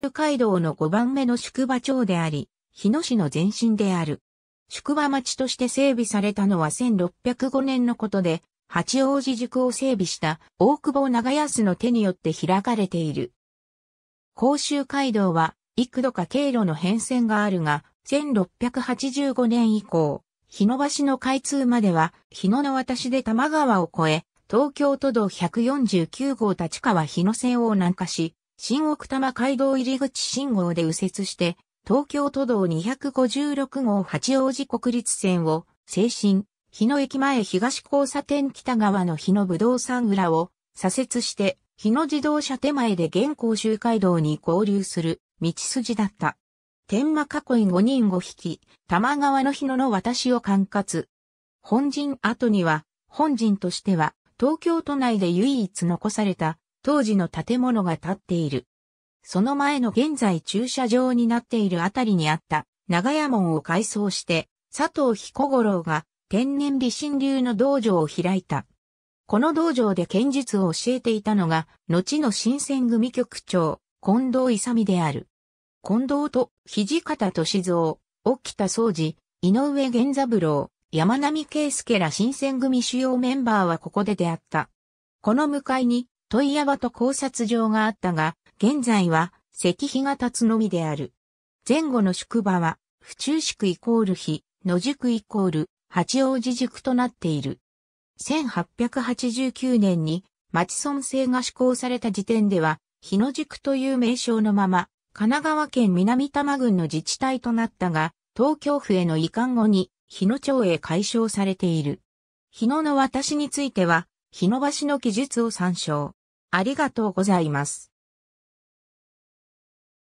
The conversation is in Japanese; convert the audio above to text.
街道の5番目の宿場町であり、日野市の前身である。宿場町として整備されたのは1605年のことで、八王子塾を整備した大久保長安の手によって開かれている。甲州街道は幾度か経路の変遷があるが、1685年以降、日野橋の開通までは日野の渡しで多摩川を越え、東京都道149号立川日野線を南下し、新奥多摩街道入り口信号で右折して、東京都道256号八王子国立線を、静進、日野駅前東交差点北側の日野武道山裏を左折して、日野自動車手前で現行周回道に合流する道筋だった。天馬囲い5人5匹、玉川の日野の私を管轄。本陣後には、本陣としては、東京都内で唯一残された当時の建物が建っている。その前の現在駐車場になっているあたりにあった長屋門を改装して、佐藤彦五郎が天然美神流の道場を開いた。この道場で剣術を教えていたのが、後の新選組局長、近藤勇である。近藤と土方歳三、沖田総司、井上源三郎、山並圭介ら新選組主要メンバーはここで出会った。この向かいに、問屋場と考察場があったが、現在は石碑が立つのみである。前後の宿場は、府中宿イコール日、野宿イコール、八王子宿となっている。1889年に町村制が施行された時点では、日野宿という名称のまま、神奈川県南多摩郡の自治体となったが、東京府への移管後に、日野町へ解消されている。日野の私については、日野橋の記述を参照。ありがとうございます。